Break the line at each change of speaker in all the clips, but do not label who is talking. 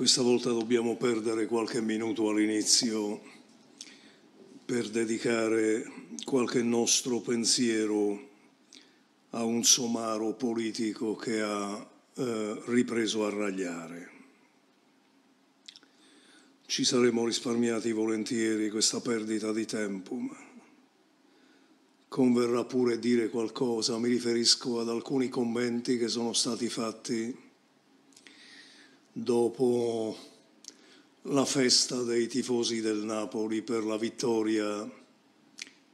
Questa volta dobbiamo perdere qualche minuto all'inizio per dedicare qualche nostro pensiero a un somaro politico che ha eh, ripreso a ragliare. Ci saremmo risparmiati volentieri questa perdita di tempo, ma converrà pure dire qualcosa, mi riferisco ad alcuni commenti che sono stati fatti dopo la festa dei tifosi del Napoli per la vittoria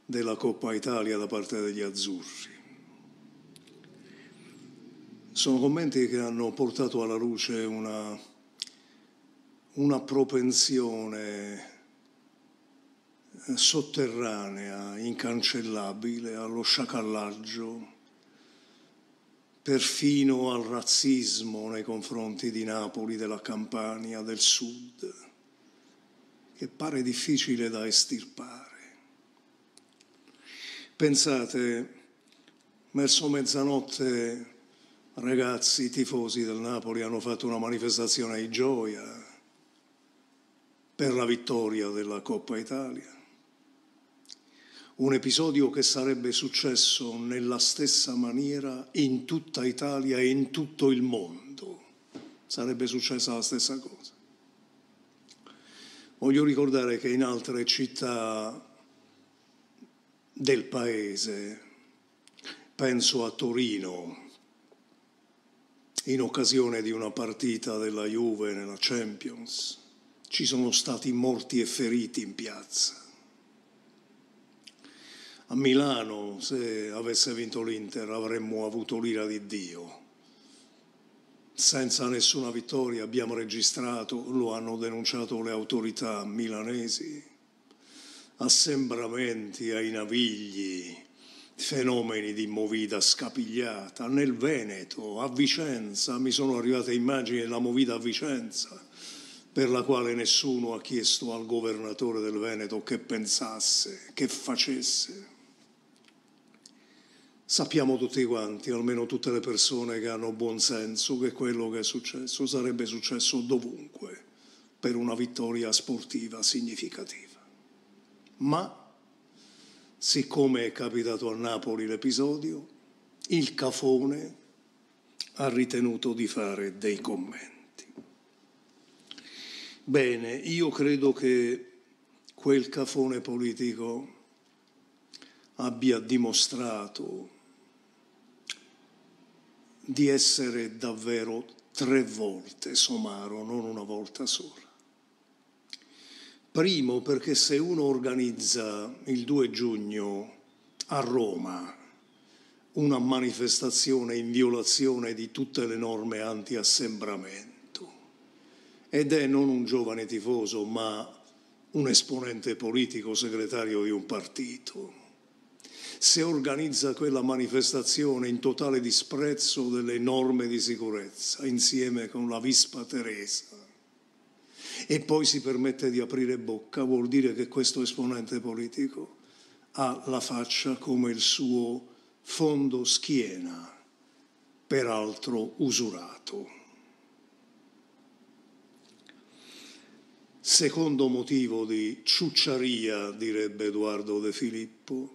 della Coppa Italia da parte degli azzurri. Sono commenti che hanno portato alla luce una, una propensione sotterranea, incancellabile, allo sciacallaggio, perfino al razzismo nei confronti di Napoli, della Campania, del Sud, che pare difficile da estirpare. Pensate, verso mezzanotte ragazzi tifosi del Napoli hanno fatto una manifestazione di gioia per la vittoria della Coppa Italia un episodio che sarebbe successo nella stessa maniera in tutta Italia e in tutto il mondo. Sarebbe successa la stessa cosa. Voglio ricordare che in altre città del paese, penso a Torino, in occasione di una partita della Juve nella Champions, ci sono stati morti e feriti in piazza a Milano, se avesse vinto l'Inter, avremmo avuto l'ira di Dio. Senza nessuna vittoria abbiamo registrato, lo hanno denunciato le autorità milanesi, assembramenti ai navigli, fenomeni di movida scapigliata nel Veneto, a Vicenza, mi sono arrivate immagini della movida a Vicenza, per la quale nessuno ha chiesto al governatore del Veneto che pensasse, che facesse sappiamo tutti quanti, almeno tutte le persone che hanno buon senso, che quello che è successo sarebbe successo dovunque per una vittoria sportiva significativa. Ma, siccome è capitato a Napoli l'episodio, il cafone ha ritenuto di fare dei commenti. Bene, io credo che quel cafone politico abbia dimostrato di essere davvero tre volte somaro, non una volta sola. Primo perché se uno organizza il 2 giugno a Roma una manifestazione in violazione di tutte le norme anti-assembramento, ed è non un giovane tifoso ma un esponente politico, segretario di un partito, se organizza quella manifestazione in totale disprezzo delle norme di sicurezza, insieme con la Vispa Teresa, e poi si permette di aprire bocca, vuol dire che questo esponente politico ha la faccia come il suo fondo schiena, peraltro usurato. Secondo motivo di ciucciaria, direbbe Edoardo De Filippo,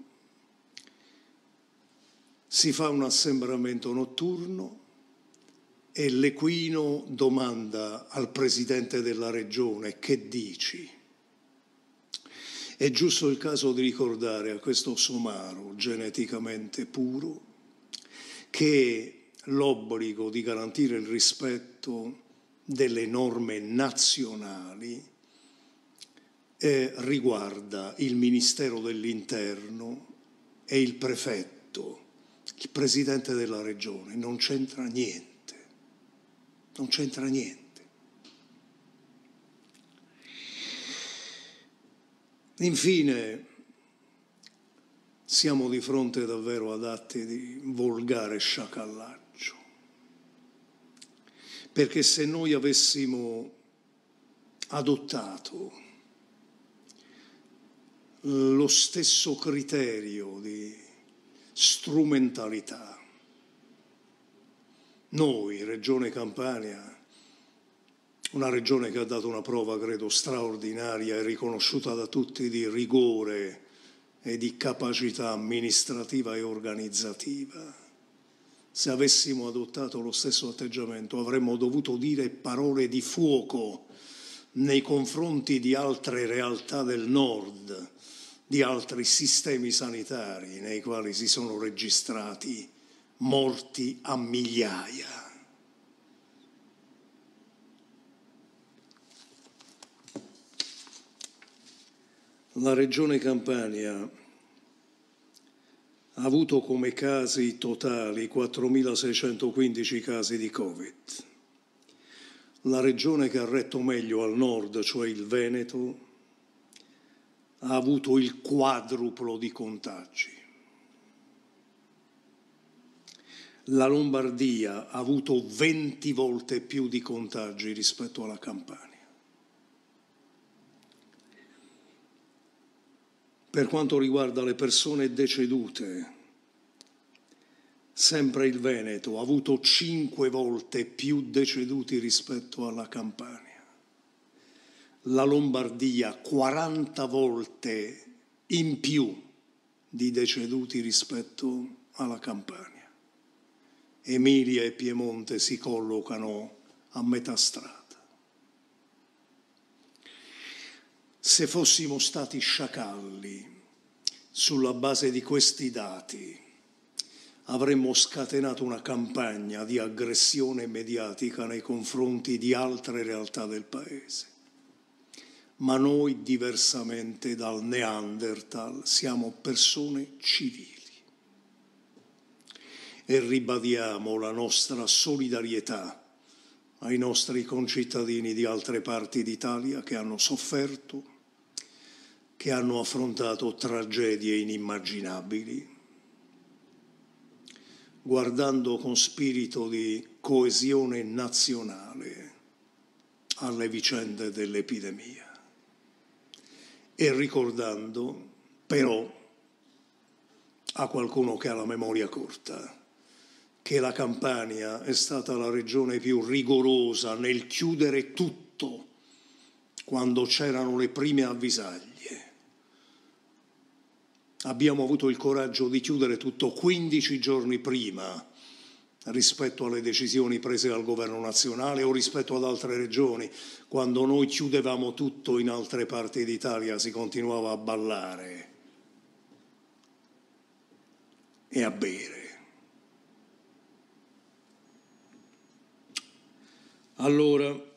si fa un assembramento notturno e l'Equino domanda al presidente della regione che dici. È giusto il caso di ricordare a questo somaro geneticamente puro che l'obbligo di garantire il rispetto delle norme nazionali eh, riguarda il Ministero dell'Interno e il prefetto il presidente della regione, non c'entra niente, non c'entra niente. Infine, siamo di fronte davvero ad atti di volgare sciacallaggio, perché se noi avessimo adottato lo stesso criterio di strumentalità. Noi, Regione Campania, una regione che ha dato una prova, credo, straordinaria e riconosciuta da tutti di rigore e di capacità amministrativa e organizzativa. Se avessimo adottato lo stesso atteggiamento avremmo dovuto dire parole di fuoco nei confronti di altre realtà del nord, di altri sistemi sanitari nei quali si sono registrati morti a migliaia. La regione Campania ha avuto come casi totali 4.615 casi di Covid. La regione che ha retto meglio al nord, cioè il Veneto, ha avuto il quadruplo di contagi. La Lombardia ha avuto 20 volte più di contagi rispetto alla Campania. Per quanto riguarda le persone decedute, sempre il Veneto ha avuto 5 volte più deceduti rispetto alla Campania la Lombardia 40 volte in più di deceduti rispetto alla Campania. Emilia e Piemonte si collocano a metà strada. Se fossimo stati sciacalli sulla base di questi dati, avremmo scatenato una campagna di aggressione mediatica nei confronti di altre realtà del Paese ma noi diversamente dal Neanderthal siamo persone civili e ribadiamo la nostra solidarietà ai nostri concittadini di altre parti d'Italia che hanno sofferto, che hanno affrontato tragedie inimmaginabili. Guardando con spirito di coesione nazionale alle vicende dell'epidemia e ricordando però a qualcuno che ha la memoria corta che la Campania è stata la regione più rigorosa nel chiudere tutto quando c'erano le prime avvisaglie. Abbiamo avuto il coraggio di chiudere tutto 15 giorni prima rispetto alle decisioni prese dal governo nazionale o rispetto ad altre regioni. Quando noi chiudevamo tutto in altre parti d'Italia si continuava a ballare e a bere. Allora,